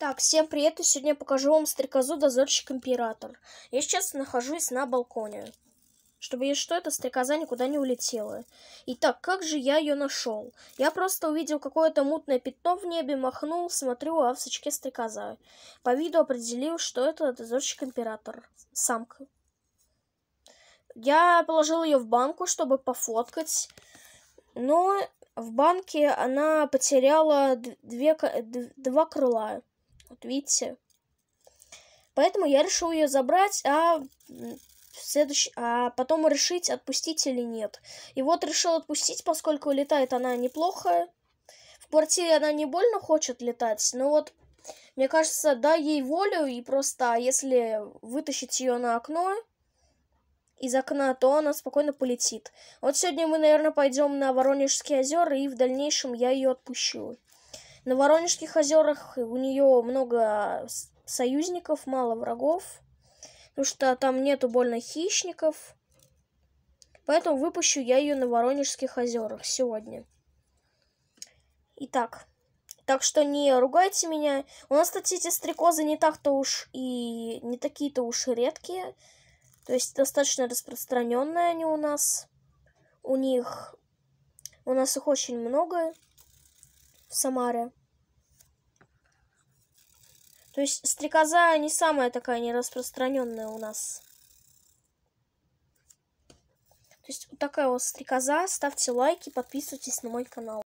Так, всем привет, и сегодня я покажу вам стрекозу Дозорщик Император. Я сейчас нахожусь на балконе, чтобы, если что, эта стрекоза никуда не улетела. Итак, как же я ее нашел? Я просто увидел какое-то мутное пятно в небе, махнул, смотрю, а в сачке стрекоза. По виду определил, что это Дозорщик Император, самка. Я положил ее в банку, чтобы пофоткать, но в банке она потеряла две, два крыла. Вот видите? Поэтому я решил ее забрать, а следующ, а потом решить, отпустить или нет. И вот решил отпустить, поскольку летает она неплохо. В квартире она не больно хочет летать, но вот, мне кажется, дай ей волю, и просто а если вытащить ее на окно из окна, то она спокойно полетит. Вот сегодня мы, наверное, пойдем на Воронежские озера, и в дальнейшем я ее отпущу. На Воронежских озерах у нее много союзников, мало врагов. Потому что там нету больно хищников. Поэтому выпущу я ее на Воронежских озерах сегодня. Итак. Так что не ругайте меня. У нас, кстати, эти стрекозы не так-то уж и... Не такие-то уж и редкие. То есть достаточно распространенные они у нас. У них... У нас их очень много в Самаре. То есть стрекоза не самая такая не распространенная у нас. То есть вот такая вот стрекоза. Ставьте лайки, подписывайтесь на мой канал.